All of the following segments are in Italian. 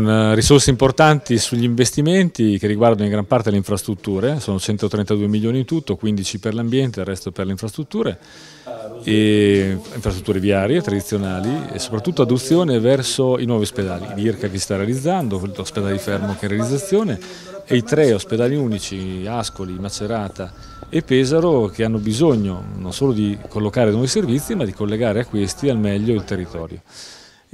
Eh, risorse importanti sugli investimenti che riguardano in gran parte le infrastrutture, sono 132 milioni in tutto, 15 per l'ambiente, il resto per le infrastrutture, e infrastrutture viarie tradizionali e soprattutto adozione verso i nuovi ospedali, l'IRCA che si sta realizzando, l'ospedale di Fermo che è in realizzazione e i tre ospedali unici, Ascoli, Macerata e Pesaro che hanno bisogno non solo di collocare nuovi servizi ma di collegare a questi al meglio il territorio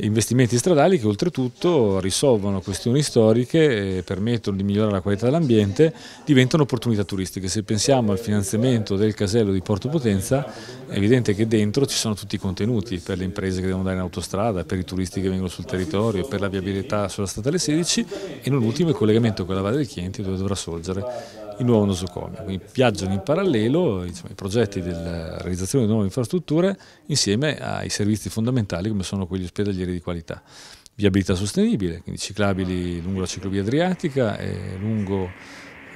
investimenti stradali che oltretutto risolvono questioni storiche, permettono di migliorare la qualità dell'ambiente, diventano opportunità turistiche. Se pensiamo al finanziamento del casello di Porto Potenza è evidente che dentro ci sono tutti i contenuti per le imprese che devono andare in autostrada, per i turisti che vengono sul territorio, per la viabilità sulla statale 16 e non ultimo il collegamento con la Valle dei Chienti dove dovrà sorgere il nuovo nosocomio. Quindi viaggiano in parallelo insomma, i progetti della realizzazione di nuove infrastrutture insieme ai servizi fondamentali come sono quelli ospedalieri di qualità. Viabilità sostenibile, quindi ciclabili lungo la ciclovia adriatica e lungo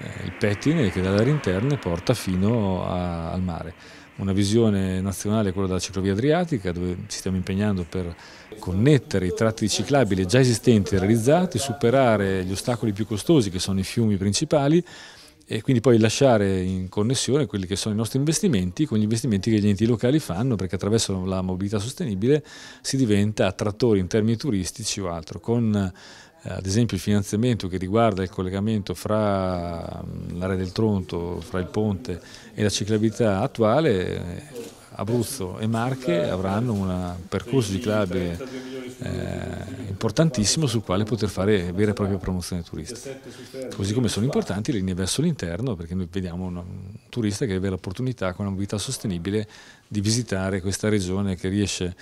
eh, il pettine che dalle interna porta fino a, al mare una visione nazionale, è quella della ciclovia adriatica, dove ci stiamo impegnando per connettere i tratti ciclabili già esistenti e realizzati, superare gli ostacoli più costosi che sono i fiumi principali e quindi poi lasciare in connessione quelli che sono i nostri investimenti con gli investimenti che gli enti locali fanno perché attraverso la mobilità sostenibile si diventa attrattori in termini turistici o altro con eh, ad esempio il finanziamento che riguarda il collegamento fra mm, l'area del Tronto, fra il ponte e la ciclabilità attuale Abruzzo e Marche avranno un percorso ciclabile eh, importantissimo sul quale poter fare vera e propria promozione turistica. Così come sono importanti le linee verso l'interno, perché noi vediamo un turista che aveva l'opportunità con una mobilità sostenibile di visitare questa regione che riesce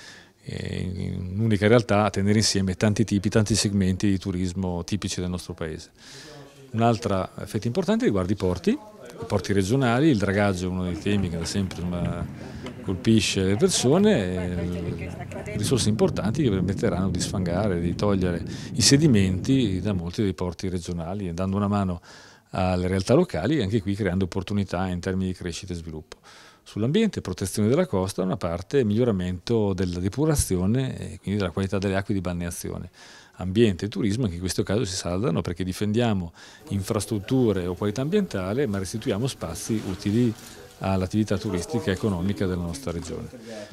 eh, in un'unica realtà a tenere insieme tanti tipi, tanti segmenti di turismo tipici del nostro paese. Un'altra fetta importante riguarda i porti, porti regionali, il dragaggio è uno dei temi che da sempre colpisce le persone, risorse importanti che permetteranno di sfangare, di togliere i sedimenti da molti dei porti regionali dando una mano alle realtà locali e anche qui creando opportunità in termini di crescita e sviluppo sull'ambiente, protezione della costa, una parte miglioramento della depurazione e quindi della qualità delle acque di balneazione. Ambiente e turismo anche in questo caso si saldano perché difendiamo infrastrutture o qualità ambientale ma restituiamo spazi utili all'attività turistica e economica della nostra regione.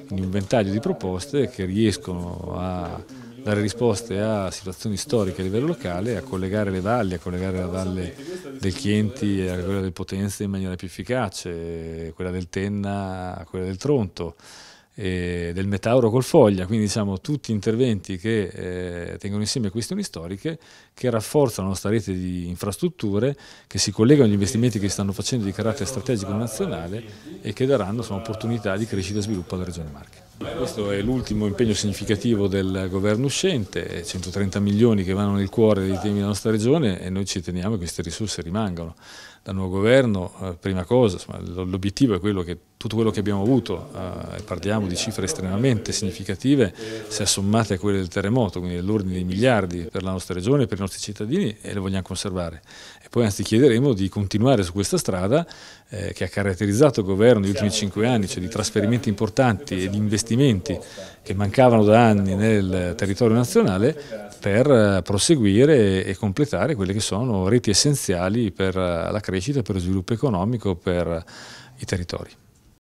Quindi Un ventaglio di proposte che riescono a dare risposte a situazioni storiche a livello locale, a collegare le valli, a collegare la valle del Chienti a quella del Potenza in maniera più efficace, quella del Tenna a quella del Tronto eh, del Metauro col Foglia, quindi diciamo tutti interventi che eh, tengono insieme questioni storiche, che rafforzano la nostra rete di infrastrutture, che si collegano agli investimenti che si stanno facendo di carattere strategico nazionale e che daranno insomma, opportunità di crescita e sviluppo alla Regione Marche. Questo è l'ultimo impegno significativo del governo uscente, 130 milioni che vanno nel cuore dei temi della nostra regione e noi ci teniamo che queste risorse rimangano. Dal nuovo governo, eh, prima cosa, l'obiettivo è quello che tutto quello che abbiamo avuto, eh, parliamo di cifre estremamente significative, se assommate a quelle del terremoto, quindi dell'ordine dei miliardi per la nostra regione, per i nostri cittadini e le vogliamo conservare. E poi anzi chiederemo di continuare su questa strada eh, che ha caratterizzato il governo negli ultimi cinque anni, cioè di trasferimenti importanti e di investimenti che mancavano da anni nel territorio nazionale per eh, proseguire e completare quelle che sono reti essenziali per eh, la crescita, per lo sviluppo economico, per i territori.